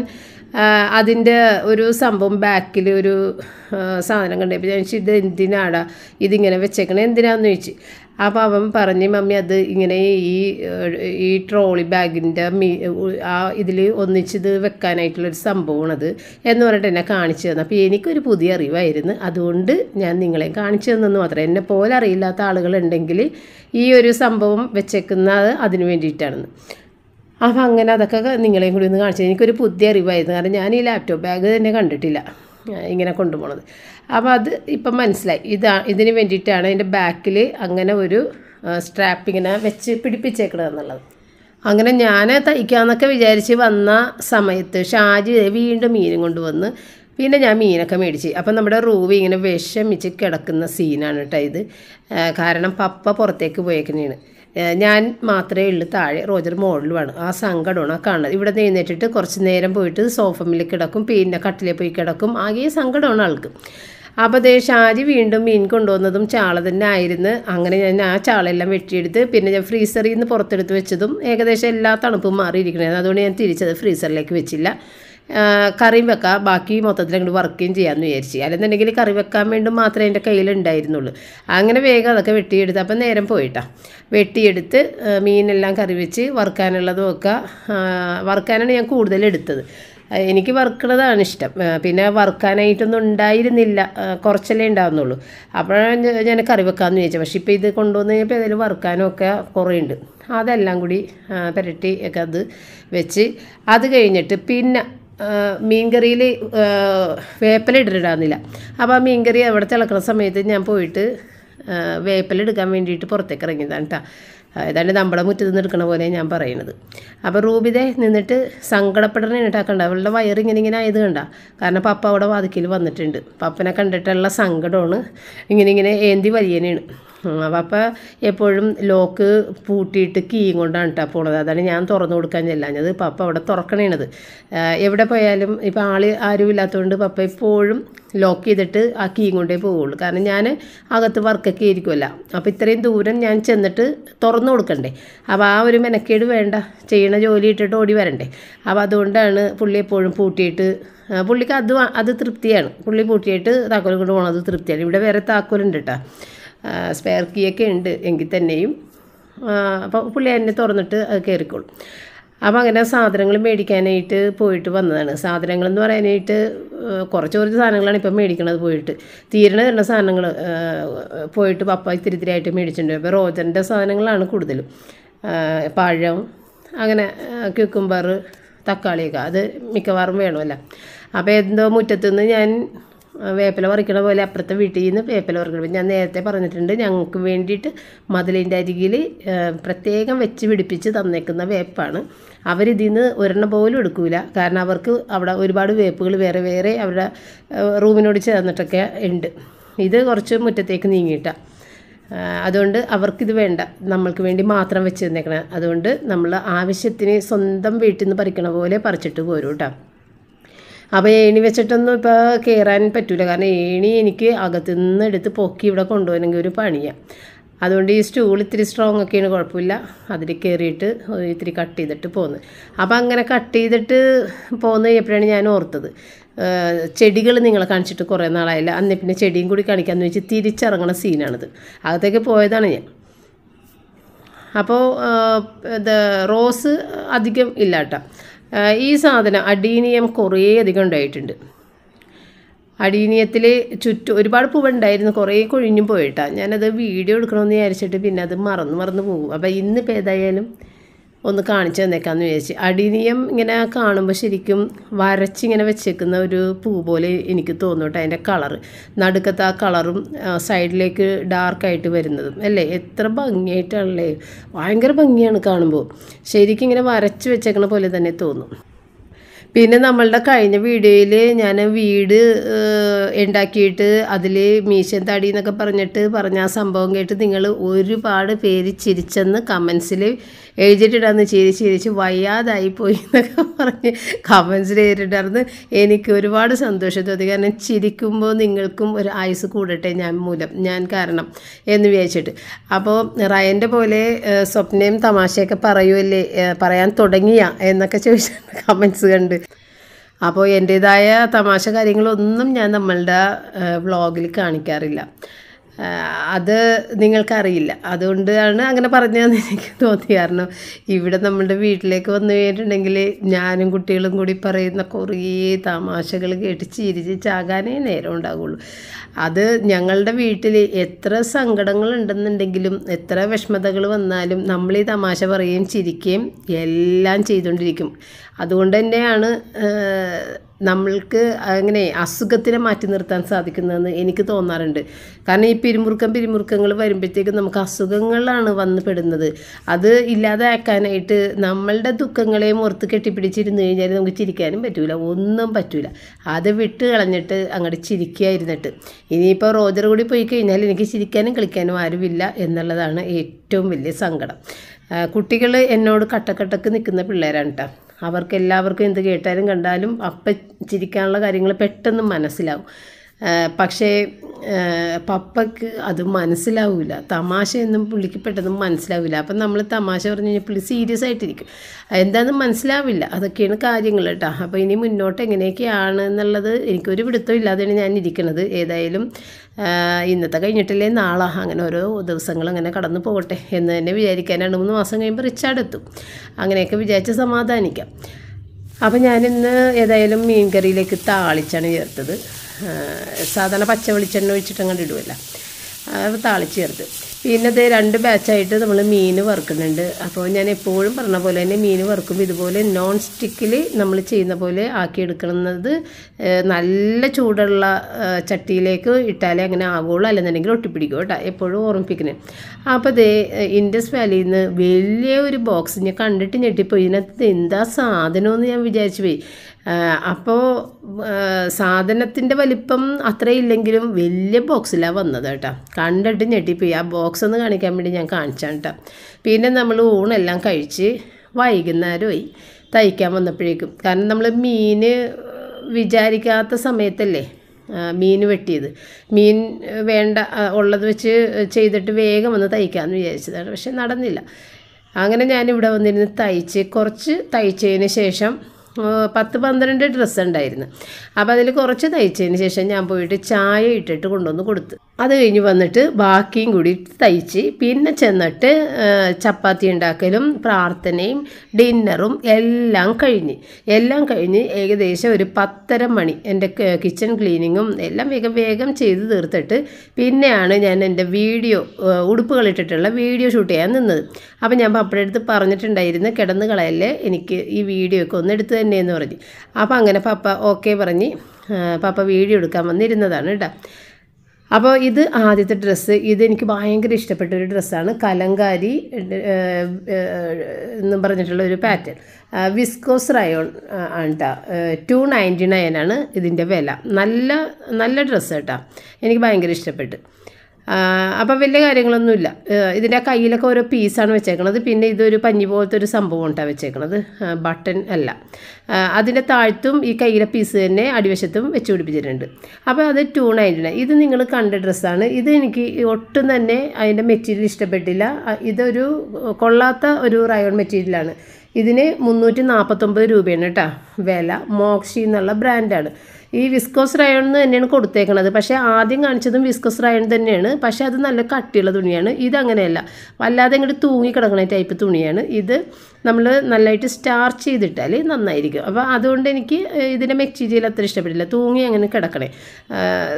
അതിൻ്റെ ഒരു സംഭവം ബാക്കിൽ ഒരു സാധനം കണ്ടപ്പോൾ ഞാൻ ചോദിച്ചു ഇത് എന്തിനാടാ ഇതിങ്ങനെ വെച്ചേക്കണേ എന്തിനാന്ന് ചോദിച്ചു അപ്പോൾ അവൻ പറഞ്ഞ് മമ്മി അത് ഇങ്ങനെ ഈ ഈ ട്രോളി ബാഗിൻ്റെ മീ ആ ഇതിൽ ഒന്നിച്ചിത് വെക്കാനായിട്ടുള്ളൊരു സംഭവമാണത് എന്ന് പറഞ്ഞിട്ട് എന്നെ കാണിച്ചു തന്നു അപ്പോൾ എനിക്കൊരു പുതിയ അറിവായിരുന്നു അതുകൊണ്ട് ഞാൻ നിങ്ങളെ കാണിച്ചു തന്നെന്ന് മാത്രം എന്നെ പോലെ അറിയില്ലാത്ത ആളുകളുണ്ടെങ്കിൽ ഈ ഒരു സംഭവം വെച്ചേക്കുന്നത് അതിന് വേണ്ടിയിട്ടാണെന്ന് അപ്പം അങ്ങനെ അതൊക്കെ നിങ്ങളെയും കൂടി ഒന്ന് കാണിച്ചു എനിക്കൊരു പുതിയ അറിവായിരുന്നു കാരണം ഞാൻ ഈ ലാപ്ടോപ്പ് ബാഗ് തന്നെ കണ്ടിട്ടില്ല ഇങ്ങനെ കൊണ്ടുപോണത് അപ്പോൾ അത് ഇപ്പം മനസ്സിലായി ഇതാ ഇതിന് വേണ്ടിയിട്ടാണ് അതിൻ്റെ ബാക്കിൽ അങ്ങനെ ഒരു സ്ട്രാപ്പ് ഇങ്ങനെ വെച്ച് എന്നുള്ളത് അങ്ങനെ ഞാൻ തയ്ക്കാമെന്നൊക്കെ വിചാരിച്ച് വന്ന സമയത്ത് ഷാജി വീണ്ടും മീനും കൊണ്ടുവന്ന് പിന്നെ ഞാൻ മീനൊക്കെ മേടിച്ച് അപ്പം നമ്മുടെ റൂവ് ഇങ്ങനെ വിഷമിച്ച് കിടക്കുന്ന സീനാണ് കേട്ടോ ഇത് കാരണം പപ്പ പുറത്തേക്ക് പോയേക്കുന്നതാണ് ഞാൻ മാത്രമേ ഉള്ളൂ താഴെ റോജർ മുകളിലുമാണ് ആ സങ്കടമാണ് ആ കാണുന്നത് ഇവിടെ എഴുന്നേറ്റിട്ട് കുറച്ച് നേരം പോയിട്ട് സോഫമിൽ കിടക്കും പിന്നെ കട്ടിലെ പോയി കിടക്കും ആകെ സങ്കടമാണ് ആൾക്ക് അപ്പോൾ അതേ ഷാരി വീണ്ടും മീൻ കൊണ്ടുവന്നതും ചാള തന്നെ ആയിരുന്നു അങ്ങനെ ഞാൻ ആ ചാളെല്ലാം വെട്ടിയെടുത്ത് പിന്നെ ഞാൻ ഫ്രീസറിൽ നിന്ന് പുറത്തെടുത്ത് വെച്ചതും ഏകദേശം എല്ലാ തണുപ്പും മാറിയിരിക്കുന്നത് അതുകൊണ്ട് ഞാൻ തിരിച്ചത് ഫ്രീസറിലേക്ക് വെച്ചില്ല കറിയും വെക്കാം ബാക്കി മൊത്തത്തിൽ അങ്ങോട്ട് വർക്കുകയും ചെയ്യാമെന്ന് വിചാരിച്ചു അല്ലെന്നുണ്ടെങ്കിൽ കറി വെക്കാൻ വേണ്ടി മാത്രമേ എൻ്റെ കയ്യിലുണ്ടായിരുന്നുള്ളൂ അങ്ങനെ വേഗം അതൊക്കെ വെട്ടിയെടുത്ത് അപ്പം നേരം പോയിട്ടാ വെട്ടിയെടുത്ത് മീനെല്ലാം കറി വെച്ച് വറുക്കാനുള്ളതും ഒക്കെ വറുക്കാനാണ് ഞാൻ കൂടുതൽ എടുത്തത് എനിക്ക് വറുക്കണതാണ് ഇഷ്ടം പിന്നെ വറുക്കാനായിട്ടൊന്നും ഉണ്ടായിരുന്നില്ല കുറച്ചല്ലേ ഉണ്ടാവുന്നുള്ളൂ അപ്പോഴാണ് ഞാൻ കറി വെക്കാമെന്ന് ചോദിച്ചത് പക്ഷേ ഇപ്പോൾ ഇത് കൊണ്ടുവന്ന് കഴിഞ്ഞപ്പോൾ ഇതിൽ വറുക്കാനൊക്കെ കുറേ ഉണ്ട് അതെല്ലാം കൂടി പുരട്ടി ഒക്കെ അത് വെച്ച് അത് കഴിഞ്ഞിട്ട് പിന്നെ മീൻകറിയിൽ വേപ്പില ഇട്ടിടാന്നില്ല അപ്പോൾ ആ മീൻകറി അവിടെ തിളക്കുന്ന സമയത്ത് ഞാൻ പോയിട്ട് വേപ്പലെടുക്കാൻ എടുക്കാൻ വേണ്ടിയിട്ട് പുറത്തേക്ക് ഇറങ്ങിയതാണ് കേട്ടോ ഏതാണ്ട് നമ്മളെ മുറ്റത്ത് നിന്ന് എടുക്കണ പോലെ ഞാൻ പറയുന്നത് അപ്പോൾ റൂബിതെ നിന്നിട്ട് സങ്കടപ്പെടണ ഉണ്ടാക്കണ്ട അവളുടെ വയറിങ്ങനെ ഇങ്ങനെ ഇങ്ങനെ ആയത് കണ്ട കാരണം പപ്പ അവിടെ വാതിക്കൽ വന്നിട്ടുണ്ട് പപ്പനെ കണ്ടിട്ടുള്ള സങ്കടമാണ് ഇങ്ങനെ ഇങ്ങനെ ഏന്തി വലിയനെയാണ് വാപ്പ എപ്പോഴും ലോക്ക് പൂട്ടിയിട്ട് കീയും കൊണ്ടാണ് കേട്ടോ പോണത് അതാണ് ഞാൻ തുറന്നു കൊടുക്കാൻ ചെല്ലാഞ്ഞത് പപ്പ അവിടെ തുറക്കണേണത് എവിടെ പോയാലും ഇപ്പം ആൾ ആരും ഇല്ലാത്തതുകൊണ്ട് പപ്പ എപ്പോഴും ലോക്ക് ചെയ്തിട്ട് ആ കീ കൊണ്ടേ പോവുള്ളൂ കാരണം ഞാൻ അകത്ത് വർക്കൊക്കെ ഇരിക്കുമല്ല അപ്പോൾ ഇത്രയും ദൂരം ഞാൻ ചെന്നിട്ട് തുറന്നു കൊടുക്കണ്ടേ അപ്പോൾ ആ ഒരു മെനക്കേട് വേണ്ട ചെയ്യണ ജോലി ഇട്ടിട്ട് ഓടി വരണ്ടേ അപ്പോൾ അതുകൊണ്ടാണ് പുള്ളി എപ്പോഴും പൂട്ടിയിട്ട് പുള്ളിക്ക് അത് അത് തൃപ്തിയാണ് പുള്ളി പൂട്ടിയിട്ട് താക്കോൽ കൊണ്ട് പോകണത് തൃപ്തിയാണ് ഇവിടെ വേറെ താക്കോലുണ്ട് കേട്ടോ സ്പെയർ കീയൊക്കെ ഉണ്ട് എങ്കിൽ തന്നെയും അപ്പോൾ പുള്ളി എന്നെ തുറന്നിട്ട് അത് കയറിക്കോളും അപ്പോൾ അങ്ങനെ സാധനങ്ങൾ മേടിക്കാനായിട്ട് പോയിട്ട് വന്നതാണ് സാധനങ്ങളെന്ന് പറയാനായിട്ട് കുറച്ച് കുറച്ച് സാധനങ്ങളാണ് ഇപ്പം മേടിക്കുന്നത് പോയിട്ട് തീരണ തരണ സാധനങ്ങൾ പോയിട്ട് പപ്പ ഇത്തിരി ഇത്തിരി ആയിട്ട് മേടിച്ചിട്ടുണ്ട് അപ്പോൾ റോജൻ്റെ സാധനങ്ങളാണ് കൂടുതലും പഴം അങ്ങനെ ക്യൂക്കുംബർ തക്കാളിയൊക്കെ അത് മിക്കവാറും വേണമല്ല അപ്പോൾ എന്തോ മുറ്റത്തുനിന്ന് ഞാൻ വേപ്പില പറിക്കണ പോലെ അപ്പുറത്തെ വീട്ടിൽ നിന്ന് വേപ്പില പറിക്കണം ഞാൻ നേരത്തെ പറഞ്ഞിട്ടുണ്ട് ഞങ്ങൾക്ക് വേണ്ടിയിട്ട് മതിലിൻ്റെ അരികിൽ പ്രത്യേകം വെച്ച് പിടിപ്പിച്ച് തന്നേക്കുന്ന വേപ്പാണ് അവരിതിൽ നിന്ന് ഒരെണ്ണം പോലും എടുക്കൂല കാരണം അവർക്ക് അവിടെ ഒരുപാട് വേപ്പുകൾ വേറെ വേറെ അവരുടെ റൂമിനോട് ചേർന്നിട്ടൊക്കെ ഉണ്ട് ഇത് കുറച്ച് മുറ്റത്തേക്ക് നീങ്ങിയിട്ടാണ് അതുകൊണ്ട് അവർക്കിത് വേണ്ട നമ്മൾക്ക് വേണ്ടി മാത്രം വെച്ച് തന്നേക്കണം അതുകൊണ്ട് നമ്മൾ ആവശ്യത്തിന് സ്വന്തം വീട്ടിൽ നിന്ന് പറിക്കണ പോലെ പറിച്ചിട്ട് പോരും കേട്ടോ അപ്പോൾ ഏണി വെച്ചിട്ടൊന്നും ഇപ്പോൾ കയറാൻ പറ്റില്ല കാരണം ഏണി എനിക്ക് അകത്തുനിന്ന് എടുത്ത് പൊക്കി ഇവിടെ കൊണ്ടുപോകണമെങ്കിൽ ഒരു പണിയാണ് അതുകൊണ്ട് ഈ സ്റ്റൂൾ ഇത്തിരി സ്ട്രോങ് ഒക്കെയാണ് കുഴപ്പമില്ല അതിൽ കയറിയിട്ട് ഇത്തിരി കട്ട് ചെയ്തിട്ട് പോകുന്നത് അപ്പോൾ അങ്ങനെ കട്ട് ചെയ്തിട്ട് പോകുന്നത് എപ്പോഴാണ് ഞാൻ ഓർത്തത് ചെടികൾ നിങ്ങളെ കാണിച്ചിട്ട് കുറേ നാളായില്ല അന്ന് പിന്നെ ചെടിയും കൂടി കാണിക്കാമെന്ന് വെച്ച് തിരിച്ചിറങ്ങണ സീനാണിത് അകത്തേക്ക് പോയതാണ് ഞാൻ അപ്പോൾ റോസ് അധികം ഇല്ലാട്ടോ ഈ സാധനം അഡീനിയം കുറേ അധികം ഉണ്ടായിട്ടുണ്ട് അടീനിയത്തിൽ ചുറ്റും ഒരുപാട് പൂവുണ്ടായിരുന്നു കുറേ കൊഴിഞ്ഞും പോയിട്ടാണ് ഞാനത് വീഡിയോ എടുക്കണമെന്ന് വിചാരിച്ചിട്ട് പിന്നെ അത് മറന്ന് മറന്ന് പോകും അപ്പോൾ ഇന്നിപ്പോൾ ഏതായാലും ഒന്ന് കാണിച്ചു തന്നേക്കാന്ന് വിചാരിച്ച് അടിനിയം ഇങ്ങനെ കാണുമ്പോൾ ശരിക്കും വരച്ചിങ്ങനെ വെച്ചേക്കുന്ന ഒരു പൂ പോലെ എനിക്ക് തോന്നും കേട്ടോ അതിൻ്റെ കളറ് നടുക്കത്തെ ആ കളറും സൈഡിലേക്ക് ഡാർക്കായിട്ട് വരുന്നതും അല്ലേ എത്ര ഭംഗിയായിട്ടാണല്ലേ ഭയങ്കര ഭംഗിയാണ് കാണുമ്പോൾ ശരിക്കും ഇങ്ങനെ വരച്ച് വെച്ചേക്കണ പോലെ തന്നെ തോന്നും പിന്നെ നമ്മളുടെ കഴിഞ്ഞ വീഡിയോയിൽ ഞാൻ വീട് ഉണ്ടാക്കിയിട്ട് അതിൽ മീശൻ തടി എന്നൊക്കെ പറഞ്ഞിട്ട് പറഞ്ഞ ആ സംഭവം കേട്ട് നിങ്ങൾ ഒരുപാട് പേര് ചിരിച്ചെന്ന് കമൻസിൽ എഴുതിയിട്ടുണ്ടായിരുന്നു ചിരി ചിരിച്ച് വയ്യാതായി പോയി എന്നൊക്കെ പറഞ്ഞ് കമൻസിൽ എഴുതിയിട്ടുണ്ടായിരുന്നു എനിക്ക് ഒരുപാട് സന്തോഷം തോന്നി കാരണം ചിരിക്കുമ്പോൾ നിങ്ങൾക്കും ഒരു ആയുസ് കൂടട്ടെ ഞാൻ മൂലം ഞാൻ കാരണം എന്ന് വിചാരിച്ചിട്ട് അപ്പോൾ റയൻ്റെ പോലെ സ്വപ്നയും തമാശയൊക്കെ പറയുമല്ലേ പറയാൻ തുടങ്ങിയ എന്നൊക്കെ ചോദിച്ചിട്ടുണ്ട് കമൻസ് കണ്ട് അപ്പോൾ എൻ്റേതായ തമാശ കാര്യങ്ങളൊന്നും ഞാൻ നമ്മളുടെ വ്ളോഗിൽ കാണിക്കാറില്ല അത് നിങ്ങൾക്കറിയില്ല അതുകൊണ്ടാണ് അങ്ങനെ പറഞ്ഞതെന്ന് എനിക്ക് തോന്നി കാരണം ഇവിടെ നമ്മളുടെ വീട്ടിലേക്ക് വന്നു കഴിഞ്ഞിട്ടുണ്ടെങ്കിൽ ഞാനും കുട്ടികളും കൂടി പറയുന്ന കുറേ തമാശകൾ കേട്ട് ചിരിച്ച് ചാകാനേ നേരം ഉണ്ടാകുള്ളൂ അത് ഞങ്ങളുടെ വീട്ടിൽ എത്ര സങ്കടങ്ങൾ ഉണ്ടെന്നുണ്ടെങ്കിലും എത്ര വിഷമതകൾ വന്നാലും നമ്മൾ ഈ തമാശ പറയുകയും ചിരിക്കുകയും എല്ലാം ചെയ്തുകൊണ്ടിരിക്കും അതുകൊണ്ട് തന്നെയാണ് നമ്മൾക്ക് അങ്ങനെ അസുഖത്തിനെ മാറ്റി നിർത്താൻ സാധിക്കുന്നതെന്ന് എനിക്ക് തോന്നാറുണ്ട് കാരണം ഈ പിരിമുറുക്കം പിരിമുറുക്കങ്ങൾ വരുമ്പോഴത്തേക്കും നമുക്ക് അസുഖങ്ങളാണ് വന്ന് പെടുന്നത് അത് ഇല്ലാതാക്കാനായിട്ട് നമ്മളുടെ ദുഃഖങ്ങളെയും ഓർത്ത് കെട്ടിപ്പിടിച്ചിരുന്നു കഴിഞ്ഞാൽ നമുക്ക് ചിരിക്കാനും പറ്റൂല ഒന്നും പറ്റൂല അത് വിട്ട് കളഞ്ഞിട്ട് അങ്ങോട്ട് ചിരിക്കായിരുന്നിട്ട് ഇനിയിപ്പോൾ റോജർ കൂടി പോയി കഴിഞ്ഞാൽ എനിക്ക് ചിരിക്കാനും കളിക്കാനും ആരുമില്ല എന്നുള്ളതാണ് ഏറ്റവും വലിയ സങ്കടം കുട്ടികൾ എന്നോട് കട്ടക്കട്ടക്ക് നിൽക്കുന്ന പിള്ളേരാണ് കേട്ടോ അവർക്കെല്ലാവർക്കും എന്ത് കേട്ടാലും കണ്ടാലും അപ്പം ചിരിക്കാനുള്ള കാര്യങ്ങൾ പെട്ടെന്ന് മനസ്സിലാവും പക്ഷേ പപ്പയ്ക്ക് അത് മനസ്സിലാവില്ല എന്നും പുള്ളിക്ക് പെട്ടെന്നും മനസ്സിലാവില്ല അപ്പം നമ്മൾ തമാശ പറഞ്ഞു കഴിഞ്ഞാൽ പുള്ളി സീരിയസ് ആയിട്ടിരിക്കും എന്താണെന്ന് മനസ്സിലാവില്ല അതൊക്കെയാണ് കാര്യങ്ങൾ കേട്ടോ അപ്പോൾ ഇനി മുന്നോട്ട് എങ്ങനെയൊക്കെയാണ് എന്നുള്ളത് എനിക്കൊരു പിടുത്തം ഇല്ലാതെയാണ് ഞാൻ ഇരിക്കുന്നത് ഏതായാലും ഇന്നത്തെ കഴിഞ്ഞിട്ടില്ലേ നാളെ അങ്ങനെ ഓരോ ദിവസങ്ങൾ അങ്ങനെ കടന്നു പോകട്ടെ എന്ന് തന്നെ വിചാരിക്കാനാണ് മൂന്ന് മാസം കഴിയുമ്പോൾ റിച്ചാർഡ് എത്തും അങ്ങനെയൊക്കെ വിചാരിച്ച് സമാധാനിക്കാം അപ്പോൾ ഞാനിന്ന് ഏതായാലും മീൻകറിയിലേക്ക് താളിച്ചാണ് ചേർത്തത് സാധാരണ പച്ച വെളിച്ചെണ്ണ ഒഴിച്ചിട്ട് അങ്ങോട്ട് ഇടുമല്ലോ അത് താളിച്ച് ചേർത്ത് പിന്നെ അത് രണ്ട് ബാച്ചായിട്ട് നമ്മൾ മീൻ വറുക്കുന്നുണ്ട് അപ്പോൾ ഞാൻ എപ്പോഴും പറഞ്ഞ പോലെ തന്നെ മീൻ വറുക്കുമ്പോൾ ഇതുപോലെ നോൺ സ്റ്റിക്കിൽ നമ്മൾ ചെയ്യുന്ന പോലെ ആക്കിയെടുക്കുന്നത് നല്ല ചൂടുള്ള ചട്ടിയിലേക്ക് ഇട്ടാലേ അങ്ങനെ ആകുള്ളൂ അല്ലെന്നുണ്ടെങ്കിൽ ഒട്ടിപ്പിടിക്കും കേട്ടോ എപ്പോഴും ഓർമ്മിപ്പിക്കുന്നത് അപ്പോൾ ഇത് ഇൻഡസ് വാലിയിൽ നിന്ന് വലിയ ഒരു ബോക്സ് ഞാൻ കണ്ടിട്ട് ഞെട്ടിപ്പോയി ഇതിനകത്ത് എന്താ സാധനമെന്ന് ഞാൻ വിചാരിച്ചു പോയി അപ്പോൾ സാധനത്തിൻ്റെ വലിപ്പം അത്രയില്ലെങ്കിലും വലിയ ബോക്സിലാണ് വന്നത് കേട്ടോ കണ്ടിട്ട് ഞെട്ടിപ്പോയി ആ ബോക്സ് ഒന്ന് കാണിക്കാൻ വേണ്ടി ഞാൻ കാണിച്ചാണ് കേട്ടോ പിന്നെ നമ്മൾ ഊണെല്ലാം കഴിച്ച് വൈകുന്നേരമായി തയ്ക്കാൻ വന്നപ്പോഴേക്കും കാരണം നമ്മൾ മീൻ വിചാരിക്കാത്ത സമയത്തല്ലേ മീൻ വെട്ടിയത് മീൻ വേണ്ട ഉള്ളത് വെച്ച് ചെയ്തിട്ട് വേഗം ഒന്ന് തയ്ക്കാമെന്ന് വിചാരിച്ചതാണ് പക്ഷെ നടന്നില്ല അങ്ങനെ ഞാനിവിടെ വന്നിരുന്ന് തയ്ച്ച് കുറച്ച് തയ്ച്ചതിന് ശേഷം പത്ത് പന്ത്രണ്ട് ഡ്രസ്സ് ഉണ്ടായിരുന്നു അപ്പോൾ അതിൽ കുറച്ച് തയ്ച്ചതിന് ശേഷം ഞാൻ പോയിട്ട് ചായ ഇട്ടിട്ട് കൊണ്ടുവന്ന് കൊടുത്തു അത് കഴിഞ്ഞ് വന്നിട്ട് ബാക്കിയും കൂടി തയ്ച്ച് പിന്നെ ചെന്നിട്ട് ചപ്പാത്തി ഉണ്ടാക്കലും പ്രാർത്ഥനയും ഡിന്നറും എല്ലാം കഴിഞ്ഞ് എല്ലാം കഴിഞ്ഞ് ഏകദേശം ഒരു പത്തര മണി എൻ്റെ കിച്ചൺ ക്ലീനിങ്ങും എല്ലാം വേഗം വേഗം ചെയ്ത് തീർത്തിട്ട് പിന്നെയാണ് ഞാൻ എൻ്റെ വീഡിയോ ഉടുപ്പുകളിട്ടിട്ടുള്ള വീഡിയോ ഷൂട്ട് ചെയ്യാൻ നിന്നത് അപ്പോൾ ഞാൻ പപ്പടെ അടുത്ത് പറഞ്ഞിട്ടുണ്ടായിരുന്നു കിടന്ന് കളയല്ലേ എനിക്ക് ഈ വീഡിയോ ഒക്കെ ഒന്ന് എടുത്ത് തന്നെയെന്ന് പറഞ്ഞു അപ്പോൾ അങ്ങനെ പപ്പ ഓക്കെ പറഞ്ഞ് പപ്പ വീഡിയോ എടുക്കാൻ വന്നിരുന്നതാണ് കേട്ടോ അപ്പോൾ ഇത് ആദ്യത്തെ ഡ്രസ്സ് ഇത് എനിക്ക് ഭയങ്കര ഇഷ്ടപ്പെട്ട ഒരു ഡ്രസ്സാണ് കലങ്കാരി എന്ന് പറഞ്ഞിട്ടുള്ള ഒരു പാറ്റേൺ വിസ്കോസ് റയോൺ ആണ് കേട്ടോ ടു നയൻറ്റി നയൻ ആണ് ഇതിൻ്റെ വില നല്ല നല്ല ഡ്രസ്സ് കേട്ടോ എനിക്ക് ഭയങ്കര ഇഷ്ടപ്പെട്ടു അപ്പം വലിയ കാര്യങ്ങളൊന്നുമില്ല ഇതിൻ്റെ കയ്യിലൊക്കെ ഓരോ പീസാണ് വെച്ചേക്കണത് പിന്നെ ഇതൊരു പഞ്ഞി പോലത്തെ ഒരു സംഭവം ഉണ്ടാണ് വെച്ചേക്കണത് ബട്ടൺ അല്ല അതിൻ്റെ താഴ്ത്തും ഈ കയ്യിലെ പീസ് തന്നെ അടിവശത്തും വെച്ച് പിടിപ്പിച്ചിട്ടുണ്ട് അപ്പോൾ അത് ടു നയൻറ്റി നയൻ ഇത് നിങ്ങൾ കണ്ട ഡ്രസ്സാണ് ഇത് എനിക്ക് ഒട്ടും തന്നെ അതിൻ്റെ മെറ്റീരിയൽ ഇഷ്ടപ്പെട്ടില്ല ഇതൊരു കൊള്ളാത്ത ഒരു റയോൺ മെറ്റീരിയലാണ് ഇതിന് മുന്നൂറ്റി നാൽപ്പത്തൊമ്പത് രൂപയാണ് കേട്ടോ വില മോക്സി എന്നുള്ള ബ്രാൻഡാണ് ഈ വിസ്കോസ് റയോൺ തന്നെയാണ് കൊടുത്തേക്കണത് പക്ഷേ ആദ്യം കാണിച്ചതും വിസ്കോസ് റയോൺ തന്നെയാണ് പക്ഷേ അത് നല്ല കട്ടിയുള്ള തുണിയാണ് ഇതങ്ങനെയല്ല വല്ലാതെ ഇങ്ങോട്ട് തൂങ്ങിക്കിടക്കുന്ന ടൈപ്പ് തുണിയാണ് ഇത് നമ്മൾ നല്ലതായിട്ട് സ്റ്റാർച്ച് ചെയ്തിട്ടാൽ നന്നായിരിക്കും അപ്പോൾ അതുകൊണ്ട് എനിക്ക് ഇതിൻ്റെ മെറ്റീരിയൽ അത്ര ഇഷ്ടപ്പെട്ടില്ല തൂങ്ങി അങ്ങനെ കിടക്കണേ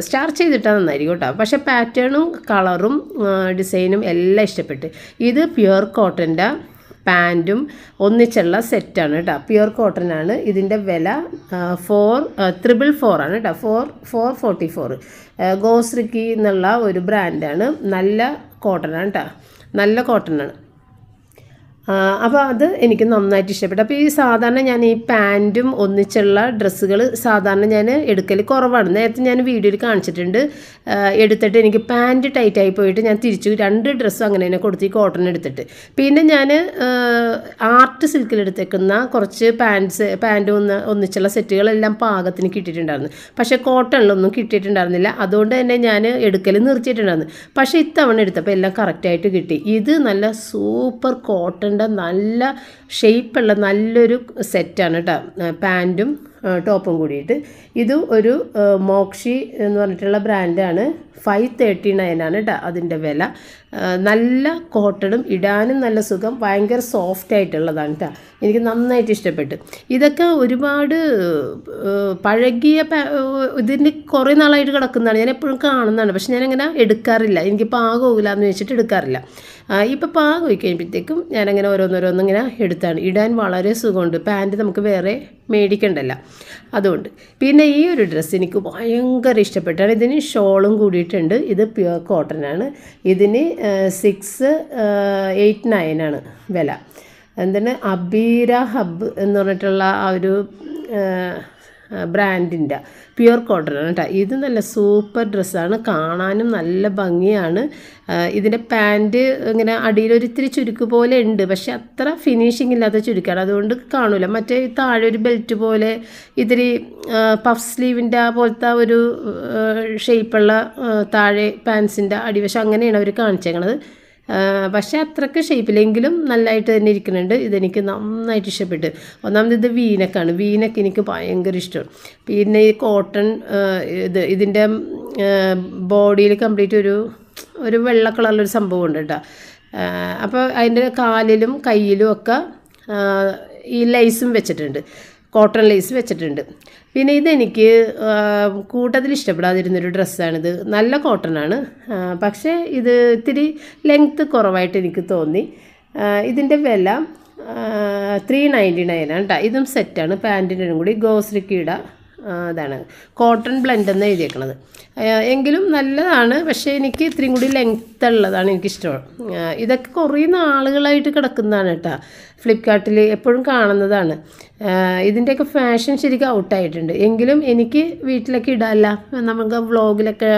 സ്റ്റാർച്ച് ചെയ്തിട്ടാൽ നന്നായിരിക്കും കേട്ടോ പക്ഷേ പാറ്റേണും കളറും ഡിസൈനും എല്ലാം ഇഷ്ടപ്പെട്ട് ഇത് പ്യുവർ കോട്ടൻ്റെ പാൻറ്റും ഒന്നിച്ചുള്ള സെറ്റാണ് കേട്ടോ പ്യുർ കോട്ടൺ ആണ് ഇതിൻ്റെ വില ഫോർ ത്രിബിൾ ഫോർ ആണ് കേട്ടോ ഫോർ ഫോർ ഫോർട്ടി ഫോർ ഗോസ്രിക്കി എന്നുള്ള ഒരു ബ്രാൻഡാണ് നല്ല കോട്ടൺ ആണ് കേട്ടോ നല്ല കോട്ടൺ ആണ് അപ്പോൾ അത് എനിക്ക് നന്നായിട്ട് ഇഷ്ടപ്പെട്ടു അപ്പോൾ ഈ സാധാരണ ഞാൻ ഈ പാൻറ്റും ഒന്നിച്ചുള്ള ഡ്രസ്സുകൾ സാധാരണ ഞാൻ എടുക്കൽ കുറവാണ് നേരത്തെ ഞാൻ വീഡിയോയിൽ കാണിച്ചിട്ടുണ്ട് എടുത്തിട്ട് എനിക്ക് പാൻറ്റ് ടൈറ്റായി പോയിട്ട് ഞാൻ തിരിച്ചു രണ്ട് ഡ്രസ്സും അങ്ങനെ തന്നെ കൊടുത്ത് ഈ കോട്ടൺ എടുത്തിട്ട് പിന്നെ ഞാൻ ആർട്ട് സിൽക്കിൽ എടുത്തേക്കുന്ന കുറച്ച് പാൻറ്റ്സ് പാൻറ്റ് ഒന്ന് ഒന്നിച്ചുള്ള സെറ്റുകളെല്ലാം പാകത്തിന് കിട്ടിയിട്ടുണ്ടായിരുന്നു പക്ഷേ കോട്ടണിലൊന്നും കിട്ടിയിട്ടുണ്ടായിരുന്നില്ല അതുകൊണ്ട് തന്നെ ഞാൻ എടുക്കൽ നിർത്തിയിട്ടുണ്ടായിരുന്നു പക്ഷേ ഇത്തവണ എടുത്തപ്പോൾ എല്ലാം കറക്റ്റായിട്ട് കിട്ടി ഇത് നല്ല സൂപ്പർ കോട്ടൺ കൊണ്ട് നല്ല ഷെയ്പ്പുള്ള നല്ലൊരു സെറ്റാണ് കേട്ടോ പാൻറ്റും ടോപ്പും കൂടിയിട്ട് ഇത് ഒരു മോക്ഷി എന്ന് പറഞ്ഞിട്ടുള്ള ബ്രാൻഡാണ് ഫൈവ് തേർട്ടി നയനാണ് കേട്ടോ അതിൻ്റെ വില നല്ല കോട്ടണും ഇടാനും നല്ല സുഖം ഭയങ്കര സോഫ്റ്റ് ആയിട്ടുള്ളതാണ് കേട്ടോ എനിക്ക് നന്നായിട്ട് ഇഷ്ടപ്പെട്ടു ഇതൊക്കെ ഒരുപാട് പഴകിയ ഇതിന് കുറേ നാളായിട്ട് കിടക്കുന്നതാണ് ഞാൻ എപ്പോഴും കാണുന്നതാണ് പക്ഷെ ഞാനങ്ങനെ എടുക്കാറില്ല എനിക്കിപ്പോൾ ആകെ എന്ന് വെച്ചിട്ട് എടുക്കാറില്ല ഇപ്പോൾ പാകമായി കഴിയുമ്പോഴത്തേക്കും ഞാനങ്ങനെ ഓരോന്നോരോന്നും ഇങ്ങനെ എടുത്താണ് ഇടാൻ വളരെ സുഖമുണ്ട് പാൻറ്റ് നമുക്ക് വേറെ മേടിക്കണ്ടല്ല അതുകൊണ്ട് പിന്നെ ഈ ഒരു ഡ്രസ്സ് എനിക്ക് ഭയങ്കര ഇഷ്ടപ്പെട്ടാണ് ഇതിന് ഷോളും കൂടിയിട്ടുണ്ട് ഇത് പ്യുവർ കോട്ടൺ ആണ് ഇതിന് സിക്സ് എയ്റ്റ് നയനാണ് വില എന്തിന് അബീര ഹബ്ബ് എന്ന് പറഞ്ഞിട്ടുള്ള ആ ഒരു ബ്രാൻഡിൻ്റെ പ്യുർ കോട്ടൺ ആണ് കേട്ടോ ഇത് നല്ല സൂപ്പർ ഡ്രസ്സാണ് കാണാനും നല്ല ഭംഗിയാണ് ഇതിൻ്റെ പാൻറ്റ് ഇങ്ങനെ അടിയിൽ ഇത്തിരി ചുരുക്ക് പോലെ ഉണ്ട് പക്ഷെ അത്ര ഫിനിഷിംഗ് ഇല്ലാത്ത ചുരുക്കാണ് അതുകൊണ്ട് കാണൂല മറ്റേ താഴെ ഒരു ബെൽറ്റ് പോലെ ഇത്തിരി പഫ് സ്ലീവിൻ്റെ പോലത്തെ ഒരു ഷേപ്പുള്ള താഴെ പാൻസിൻ്റെ അടിവശം അങ്ങനെയാണ് അവർ കാണിച്ചേക്കണത് പക്ഷേ അത്രക്ക് ഷേപ്പിലെങ്കിലും നല്ലതായിട്ട് തന്നെ ഇരിക്കുന്നുണ്ട് ഇതെനിക്ക് നന്നായിട്ട് ഇഷ്ടപ്പെട്ട് ഒന്നാമത് ഇത് വീനക്കാണ് വീനക്ക് എനിക്ക് ഭയങ്കര ഇഷ്ടമാണ് പിന്നെ ഈ കോട്ടൺ ഇത് ഇതിൻ്റെ ബോഡിയിൽ കംപ്ലീറ്റ് ഒരു ഒരു വെള്ള കളറിലൊരു സംഭവം ഉണ്ട് കേട്ടോ അപ്പോൾ അതിൻ്റെ കാലിലും കയ്യിലും ഒക്കെ ഈ ലൈസും വെച്ചിട്ടുണ്ട് കോട്ടൺ ലൈസ് വെച്ചിട്ടുണ്ട് പിന്നെ ഇതെനിക്ക് കൂട്ടത്തിൽ ഇഷ്ടപ്പെടാതിരുന്നൊരു ഡ്രസ്സാണിത് നല്ല കോട്ടൺ ആണ് പക്ഷേ ഇത് ഇത്തിരി ലെങ്ത്ത് കുറവായിട്ട് എനിക്ക് തോന്നി ഇതിൻ്റെ വില ത്രീ നയൻറ്റി നയനാണ് കേട്ടോ ഇതും സെറ്റാണ് പാൻറ്റിൻ്റെ കൂടി ഗോസ്രിക്കിയുടെ ഇതാണ് കോട്ടൺ ബ്ലെൻഡ് എന്ന് എഴുതിയേക്കണത് എങ്കിലും നല്ലതാണ് പക്ഷേ എനിക്ക് ഇത്രയും കൂടി ലെങ്ത്ത് ഉള്ളതാണ് എനിക്കിഷ്ടം ഇതൊക്കെ കുറേ നാളുകളായിട്ട് കിടക്കുന്നതാണ് കേട്ടോ ഫ്ലിപ്കാർട്ടിൽ എപ്പോഴും കാണുന്നതാണ് ഇതിൻ്റെയൊക്കെ ഫാഷൻ ശരിക്കും ഔട്ടായിട്ടുണ്ട് എങ്കിലും എനിക്ക് വീട്ടിലൊക്കെ ഇടാല്ല നമുക്ക് വ്ളോഗിലൊക്കെ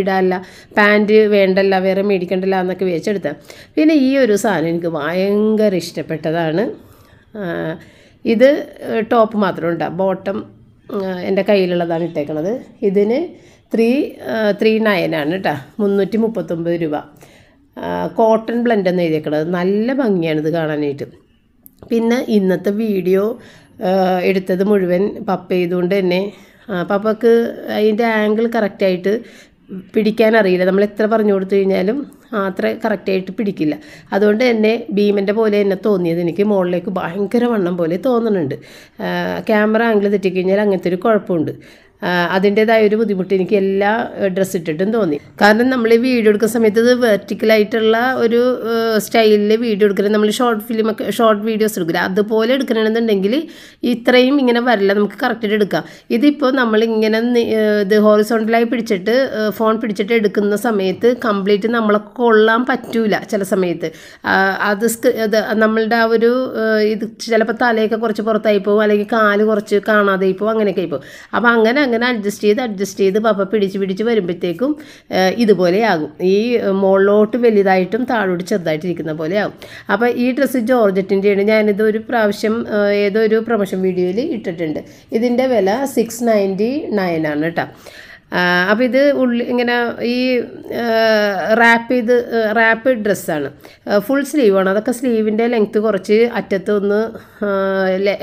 ഇടാല്ല പാൻറ്റ് വേണ്ടല്ല വേറെ മേടിക്കണ്ടല്ല എന്നൊക്കെ വിചാരിച്ചെടുത്ത പിന്നെ ഈ ഒരു സാധനം എനിക്ക് ഭയങ്കര ഇഷ്ടപ്പെട്ടതാണ് ഇത് ടോപ്പ് മാത്രം ബോട്ടം എൻ്റെ കയ്യിലുള്ളതാണ് ഇട്ടേക്കണത് ഇതിന് ത്രീ ത്രീ നയനാണ് കേട്ടോ മുന്നൂറ്റി മുപ്പത്തൊമ്പത് രൂപ കോട്ടൺ ബ്ലെൻഡ് എന്ന് എഴുതിയേക്കണത് നല്ല ഭംഗിയാണിത് കാണാനായിട്ട് പിന്നെ ഇന്നത്തെ വീഡിയോ എടുത്തത് മുഴുവൻ പപ്പ ചെയ്തുകൊണ്ട് തന്നെ പപ്പക്ക് അതിൻ്റെ ആംഗിൾ കറക്റ്റായിട്ട് പിടിക്കാനറിയില്ല നമ്മൾ എത്ര പറഞ്ഞു കൊടുത്തു കഴിഞ്ഞാലും അത്ര കറക്റ്റായിട്ട് പിടിക്കില്ല അതുകൊണ്ട് എന്നെ ഭീമൻ്റെ പോലെ എന്നെ തോന്നിയത് എനിക്ക് മുകളിലേക്ക് ഭയങ്കര വണ്ണം പോലെ തോന്നുന്നുണ്ട് ക്യാമറ ആംഗിൾ തെറ്റിക്കഴിഞ്ഞാൽ അങ്ങനത്തെ ഒരു കുഴപ്പമുണ്ട് അതിൻ്റെതായ ഒരു ബുദ്ധിമുട്ട് എനിക്ക് എല്ലാ ഡ്രസ്സ് ഇട്ടിട്ടും തോന്നി കാരണം നമ്മൾ വീഡിയോ എടുക്കുന്ന സമയത്ത് ഇത് വെർട്ടിക്കലായിട്ടുള്ള ഒരു സ്റ്റൈലിൽ വീഡിയോ എടുക്കുന്നത് നമ്മൾ ഷോർട്ട് ഒക്കെ ഷോർട്ട് വീഡിയോസ് എടുക്കില്ല അതുപോലെ എടുക്കണമെന്നുണ്ടെങ്കിൽ ഇത്രയും ഇങ്ങനെ വരില്ല നമുക്ക് കറക്റ്റായിട്ട് എടുക്കാം ഇതിപ്പോൾ നമ്മളിങ്ങനെ ഇത് ഹോറിസോണ്ടലായി പിടിച്ചിട്ട് ഫോൺ പിടിച്ചിട്ട് എടുക്കുന്ന സമയത്ത് കംപ്ലീറ്റ് നമ്മളെ കൊള്ളാൻ പറ്റൂല ചില സമയത്ത് അത് അത് നമ്മളുടെ ആ ഒരു ഇത് ചിലപ്പോൾ തലയൊക്കെ കുറച്ച് പുറത്തായി പോകും അല്ലെങ്കിൽ കാല് കുറച്ച് കാണാതെ പോകും അങ്ങനെയൊക്കെ ആയി പോകും അപ്പോൾ അങ്ങനെ അങ്ങനെ അഡ്ജസ്റ്റ് ചെയ്ത് അഡ്ജസ്റ്റ് ചെയ്ത് പപ്പ പിടിച്ച് പിടിച്ച് വരുമ്പോഴത്തേക്കും ഇതുപോലെയാകും ഈ മുകളിലോട്ട് വലുതായിട്ടും താഴോട്ട് ചെറുതായിട്ടിരിക്കുന്ന പോലെയാകും അപ്പോൾ ഈ ഡ്രസ്സ് ജോർജറ്റിൻ്റെയാണ് ഞാനിത് ഒരു പ്രാവശ്യം ഏതോ ഒരു പ്രൊമോഷൻ വീഡിയോയിൽ ഇട്ടിട്ടുണ്ട് ഇതിൻ്റെ വില സിക്സ് നയൻറ്റി നയൻ ആണ് കേട്ടോ അപ്പോൾ ഇത് ഉള്ളി ഇങ്ങനെ ഈ റാപ്പ് ചെയ്ത് റാപ്പ് ഡ്രസ്സാണ് ഫുൾ സ്ലീവാണ് അതൊക്കെ സ്ലീവിൻ്റെ ലെങ്ത്ത് കുറച്ച് അറ്റത്ത് ഒന്ന്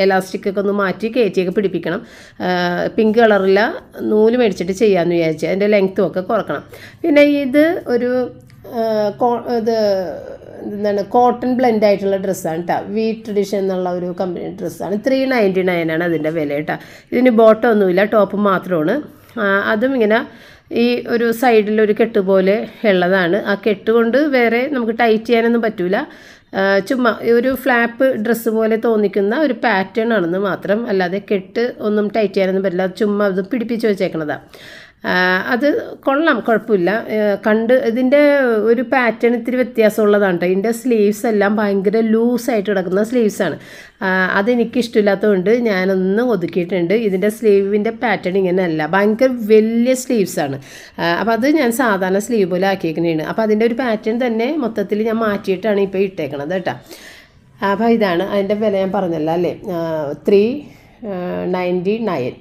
എലാസ്റ്റിക്കൊക്കെ ഒന്ന് മാറ്റി കയറ്റിയൊക്കെ പിടിപ്പിക്കണം പിങ്ക് കളറില്ല നൂല് മേടിച്ചിട്ട് ചെയ്യാമെന്ന് വിചാരിച്ചു അതിൻ്റെ ലെങ്ത്തും ഒക്കെ കുറക്കണം പിന്നെ ഇത് ഒരു ഇത് എന്താണ് കോട്ടൺ ബ്ലെൻഡ് ആയിട്ടുള്ള ഡ്രസ്സാണ് കേട്ടോ വി ട്രഡീഷൻ എന്നുള്ള ഒരു കമ്പനി ഡ്രസ്സാണ് ത്രീ നയൻറ്റി നയനാണ് അതിൻ്റെ വില കേട്ടോ ഇതിന് ബോട്ടം ഒന്നുമില്ല ടോപ്പ് മാത്രമാണ് അതും ഇങ്ങനെ ഈ ഒരു സൈഡിലൊരു കെട്ട് പോലെ ഉള്ളതാണ് ആ കെട്ട് കൊണ്ട് വേറെ നമുക്ക് ടൈറ്റ് ചെയ്യാനൊന്നും പറ്റില്ല ചുമ്മാ ഒരു ഫ്ലാപ്പ് ഡ്രസ്സ് പോലെ തോന്നിക്കുന്ന ഒരു പാറ്റേൺ ആണെന്ന് മാത്രം അല്ലാതെ കെട്ട് ഒന്നും ടൈറ്റ് ചെയ്യാനൊന്നും പറ്റില്ല ചുമ്മാ അത് പിടിപ്പിച്ച് വെച്ചേക്കണതാണ് അത് കൊള്ളാം കുഴപ്പമില്ല കണ്ട് ഇതിൻ്റെ ഒരു പാറ്റേൺ ഇത്തിരി വ്യത്യാസമുള്ളതാണ് കേട്ടോ ഇതിൻ്റെ സ്ലീവ്സ് എല്ലാം ഭയങ്കര ലൂസായിട്ട് കിടക്കുന്ന സ്ലീവ്സാണ് അതെനിക്കിഷ്ടമില്ലാത്തതുകൊണ്ട് ഞാനൊന്ന് ഒതുക്കിയിട്ടുണ്ട് ഇതിൻ്റെ സ്ലീവിൻ്റെ പാറ്റേൺ ഇങ്ങനെയല്ല ഭയങ്കര വലിയ സ്ലീവ്സാണ് അപ്പോൾ അത് ഞാൻ സാധാരണ സ്ലീവ് പോലെ ആക്കിയേക്കുന്നതാണ് അപ്പോൾ അതിൻ്റെ ഒരു പാറ്റേൺ തന്നെ മൊത്തത്തിൽ ഞാൻ മാറ്റിയിട്ടാണ് ഇപ്പോൾ ഇട്ടേക്കണത് കേട്ടോ അപ്പോൾ ഇതാണ് അതിൻ്റെ വില ഞാൻ പറഞ്ഞല്ലോ അല്ലേ ത്രീ നയൻറ്റി നയൻ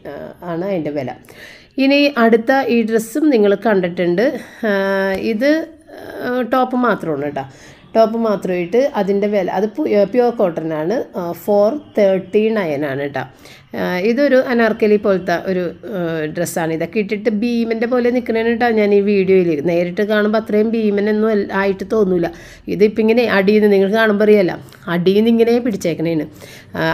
ആണ് അതിൻ്റെ വില ഇനി അടുത്ത ഈ ഡ്രസ്സും നിങ്ങൾ കണ്ടിട്ടുണ്ട് ഇത് ടോപ്പ് മാത്രമാണ് കേട്ടോ ടോപ്പ് മാത്രമായിട്ട് അതിൻ്റെ വില അത് പ്യുവർ കോട്ടൺ ആണ് ഫോർ തേർട്ടി നയൻ ആണ് കേട്ടോ ഇതൊരു അനാർക്കലി പോലത്തെ ഒരു ഡ്രസ്സാണ് ഇതൊക്കെ ഇട്ടിട്ട് ഭീമൻ്റെ പോലെ നിൽക്കണേട്ടാണ് ഞാൻ ഈ വീഡിയോയിൽ നേരിട്ട് കാണുമ്പോൾ അത്രയും ഭീമനൊന്നും ആയിട്ട് തോന്നില്ല ഇതിപ്പോൾ ഇങ്ങനെ അടിയിൽ നിന്ന് നിങ്ങൾ കാണുമ്പോൾ അറിയല്ല അടിയിൽ നിന്ന് ഇങ്ങനെ പിടിച്ചേക്കണേന്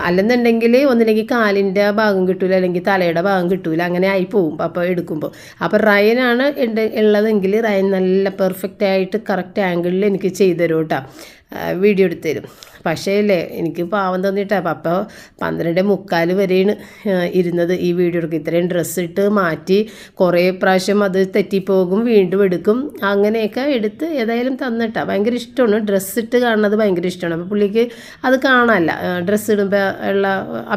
അല്ലെന്നുണ്ടെങ്കിൽ ഒന്നില്ലെങ്കിൽ കാലിൻ്റെ ഭാഗം കിട്ടൂല അല്ലെങ്കിൽ തലയുടെ ഭാഗം കിട്ടൂല അങ്ങനെ ആയി പോവും അപ്പോൾ എടുക്കുമ്പോൾ അപ്പോൾ റയനാണ് ഉള്ളതെങ്കിൽ റയൻ നല്ല പെർഫെക്റ്റ് ആയിട്ട് കറക്റ്റ് ആംഗിളിൽ എനിക്ക് ചെയ്തു തരും കേട്ടോ വീഡിയോ എടുത്തു തരും അല്ലേ എനിക്ക് പാവം തോന്നിയിട്ടാ അപ്പോൾ പന്ത്രണ്ട് മുക്കാൽ വരെയാണ് ഇരുന്നത് ഈ വീഡിയോ എടുക്കും ഇത്രയും ഡ്രസ്സ് ഇട്ട് മാറ്റി കുറേ പ്രാവശ്യം അത് തെറ്റിപ്പോകും വീണ്ടും എടുക്കും അങ്ങനെയൊക്കെ എടുത്ത് ഏതായാലും തന്നിട്ടാ ഭയങ്കര ഇഷ്ടമാണ് ഡ്രസ്സ് ഇട്ട് കാണുന്നത് ഭയങ്കര ഇഷ്ടമാണ് അപ്പോൾ പുള്ളിക്ക് അത് കാണാനല്ല ഡ്രസ്സ് ഇടുമ്പോൾ ഉള്ള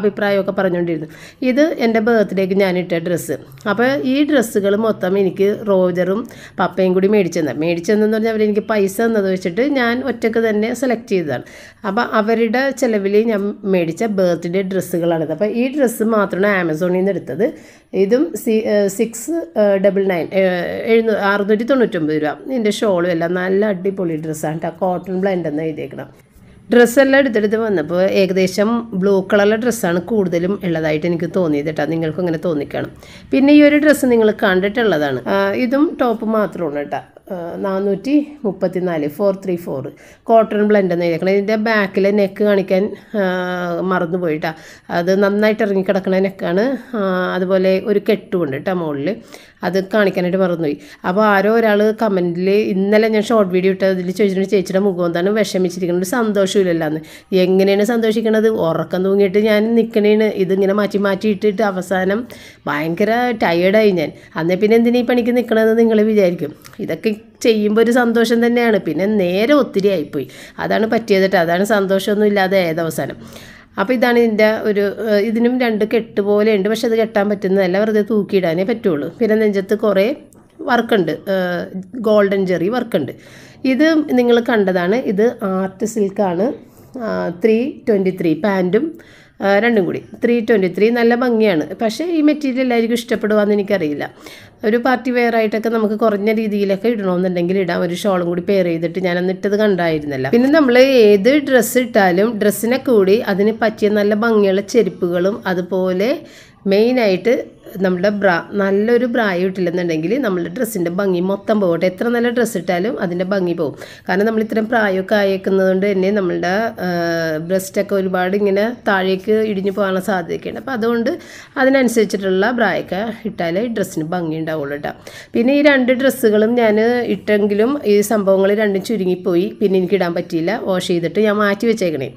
അഭിപ്രായമൊക്കെ പറഞ്ഞുകൊണ്ടിരുന്നു ഇത് എൻ്റെ ബർത്ത്ഡേക്ക് ഞാൻ ഇട്ട ഡ്രസ്സ് അപ്പോൾ ഈ ഡ്രസ്സുകൾ മൊത്തം എനിക്ക് റോജറും പപ്പയും കൂടി മേടിച്ചു തന്നെ മേടിച്ചു തന്നെ പറഞ്ഞാൽ അവരെനിക്ക് പൈസ തന്നത് വെച്ചിട്ട് ഞാൻ ഒറ്റയ്ക്ക് തന്നെ സെലക്ട് ചെയ്തതാണ് അപ്പം അപ്പോൾ അവരുടെ ചിലവിൽ ഞാൻ മേടിച്ച ബർത്ത്ഡേ ഡ്രസ്സുകളാണിത് അപ്പോൾ ഈ ഡ്രസ്സ് മാത്രമാണ് ആമസോണിൽ നിന്ന് എടുത്തത് ഇതും സി സിക്സ് ഡബിൾ നയൻ എഴുന്നൂ അറുന്നൂറ്റി തൊണ്ണൂറ്റൊമ്പത് രൂപ ഇതിൻ്റെ ഷോളും എല്ലാം നല്ല അടിപൊളി ഡ്രസ്സാണ് കേട്ടോ കോട്ടൺ ബ്ലൻഡ് എന്ന് എഴുതിയേക്കണം ഡ്രസ്സെല്ലാം എടുത്തെടുത്ത് വന്നപ്പോൾ ഏകദേശം ബ്ലൂ കളറിലെ ഡ്രസ്സാണ് കൂടുതലും ഉള്ളതായിട്ട് എനിക്ക് തോന്നിയത് കേട്ടോ നിങ്ങൾക്കും അങ്ങനെ തോന്നിക്കണം പിന്നെ ഈ ഒരു ഡ്രസ്സ് നിങ്ങൾ കണ്ടിട്ടുള്ളതാണ് ഇതും ടോപ്പ് മാത്രമാണ് കേട്ടോ നാനൂറ്റി മുപ്പത്തി നാല് four three four cotton blend എന്ന് എഴുതിക്കണം ഇതിൻ്റെ ബാക്കിലെ നെക്ക് കാണിക്കാൻ മറന്നു പോയിട്ടാണ് അത് നന്നായിട്ട് ഇറങ്ങിക്കിടക്കുന്ന നെക്കാണ് അതുപോലെ ഒരു കെട്ടുമുണ്ട് കേട്ടോ മുകളിൽ അത് കാണിക്കാനായിട്ട് മറന്നുപോയി അപ്പോൾ ആരോ ഒരാൾ കമൻറ്റിൽ ഇന്നലെ ഞാൻ ഷോർട്ട് വീഡിയോ അതിൽ ചോദിച്ചിട്ടുണ്ട് ചേച്ചിയുടെ മുഖം എന്താണ് വിഷമിച്ചിരിക്കുന്നത് ഒരു സന്തോഷമില്ലല്ലാന്ന് എങ്ങനെയാണ് സന്തോഷിക്കണത് ഉറക്കം തൂങ്ങിയിട്ട് ഞാൻ നിൽക്കണേന് ഇതിങ്ങനെ മാറ്റി മാറ്റി ഇട്ടിട്ട് അവസാനം ഭയങ്കര ടയേർഡായി ഞാൻ അന്നേ പിന്നെ എന്തിനാ ഈ പണിക്ക് നിൽക്കണമെന്ന് നിങ്ങൾ വിചാരിക്കും ഇതൊക്കെ ചെയ്യുമ്പോൾ ഒരു സന്തോഷം തന്നെയാണ് പിന്നെ നേരെ ഒത്തിരി ആയിപ്പോയി അതാണ് പറ്റിയത് കേട്ടോ അതാണ് സന്തോഷമൊന്നും ഇല്ലാതെ ഏതവസാനം അപ്പോൾ ഇതാണ് ഇതിൻ്റെ ഒരു ഇതിനും രണ്ട് കെട്ട് പോലെ ഉണ്ട് പക്ഷെ അത് കെട്ടാൻ പറ്റുന്നതല്ല വെറുതെ തൂക്കിയിടാനേ പറ്റുള്ളൂ പിന്നെ നെഞ്ചത്ത് കുറേ വർക്കുണ്ട് ഗോൾഡൻ ജെറി വർക്കുണ്ട് ഇത് നിങ്ങൾ കണ്ടതാണ് ഇത് ആർട്ട് സിൽക്കാണ് ത്രീ ട്വൻറ്റി ത്രീ പാൻറ്റും രണ്ടും കൂടി ത്രീ ട്വൻറ്റി ത്രീ നല്ല ഭംഗിയാണ് പക്ഷേ ഈ മെറ്റീരിയൽ എല്ലാവർക്കും ഇഷ്ടപ്പെടുവാന്ന് എനിക്കറിയില്ല ഒരു പാർട്ടി വെയർ ആയിട്ടൊക്കെ നമുക്ക് കുറഞ്ഞ രീതിയിലൊക്കെ ഇടണമെന്നുണ്ടെങ്കിൽ ഇടാം ഒരു ഷോളും കൂടി പെയർ ചെയ്തിട്ട് ഞാൻ അന്നിട്ടത് കണ്ടായിരുന്നില്ല പിന്നെ നമ്മൾ ഏത് ഡ്രസ്സ് ഇട്ടാലും ഡ്രസ്സിനെ കൂടി അതിന് പറ്റിയ നല്ല ഭംഗിയുള്ള ചെരുപ്പുകളും അതുപോലെ മെയിനായിട്ട് നമ്മുടെ ബ്രാ നല്ലൊരു ബ്രായ ഇട്ടില്ലെന്നുണ്ടെങ്കിൽ നമ്മുടെ ഡ്രസ്സിൻ്റെ ഭംഗി മൊത്തം പോകട്ടെ എത്ര നല്ല ഡ്രസ്സ് ഇട്ടാലും അതിൻ്റെ ഭംഗി പോകും കാരണം നമ്മൾ ഇത്രയും പ്രായമൊക്കെ ആയേക്കുന്നതുകൊണ്ട് തന്നെ നമ്മളുടെ ബ്രസ്റ്റൊക്കെ ഒരുപാട് ഇങ്ങനെ താഴേക്ക് ഇടിഞ്ഞു പോകാനുള്ള സാധ്യതയൊക്കെയുണ്ട് അപ്പോൾ അതുകൊണ്ട് അതിനനുസരിച്ചിട്ടുള്ള ബ്രായൊക്കെ ഇട്ടാലേ ഡ്രസ്സിന് ഭംഗി ഉണ്ടാവുള്ളൂ കേട്ടോ പിന്നെ ഈ രണ്ട് ഡ്രസ്സുകളും ഞാൻ ഇട്ടെങ്കിലും ഈ സംഭവങ്ങൾ രണ്ടും ചുരുങ്ങിപ്പോയി പിന്നെ എനിക്ക് ഇടാൻ പറ്റിയില്ല വാഷ് ചെയ്തിട്ട് ഞാൻ മാറ്റി വെച്ചേക്കണേ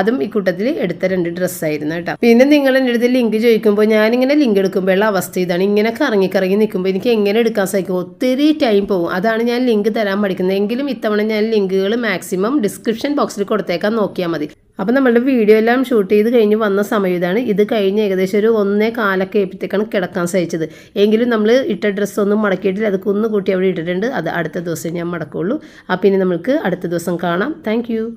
അതും ഈ കൂട്ടത്തിൽ എടുത്ത രണ്ട് ഡ്രസ്സായിരുന്നു കേട്ടോ പിന്നെ നിങ്ങൾ എൻ്റെ അടുത്ത് ലിങ്ക് ചോദിക്കുമ്പോൾ ഞാനിങ്ങനെ ലിങ്ക് എടുക്കുമ്പോൾ പോലെയുള്ള അവസ്ഥ ഇതാണ് ഇങ്ങനെ ഇറങ്ങിക്കിറങ്ങി നിൽക്കുമ്പോൾ എനിക്ക് എങ്ങനെ എടുക്കാൻ സാധിക്കും ഒത്തിരി ടൈം പോകും അതാണ് ഞാൻ ലിങ്ക് തരാൻ പഠിക്കുന്നത് എങ്കിലും ഇത്തവണ ഞാൻ ലിങ്കുകൾ മാക്സിമം ഡിസ്ക്രിപ്ഷൻ ബോക്സിൽ കൊടുത്തേക്കാൻ നോക്കിയാൽ മതി അപ്പോൾ നമ്മളുടെ വീഡിയോ എല്ലാം ഷൂട്ട് ചെയ്ത് കഴിഞ്ഞ് വന്ന സമയം ഇതാണ് ഇത് കഴിഞ്ഞ് ഏകദേശം ഒരു ഒന്നേ കാലൊക്കെ ഏൽപ്പിത്തേക്കാണ് കിടക്കാൻ സഹിച്ചത് എങ്കിലും നമ്മൾ ഇട്ട ഡ്രസ്സൊന്നും മടക്കിയിട്ടില്ല അത് കുന്നുകൂട്ടി അവിടെ ഇട്ടിട്ടുണ്ട് അത് അടുത്ത ദിവസം ഞാൻ മടക്കുള്ളൂ അപ്പം ഇനി നമുക്ക് അടുത്ത ദിവസം കാണാം താങ്ക്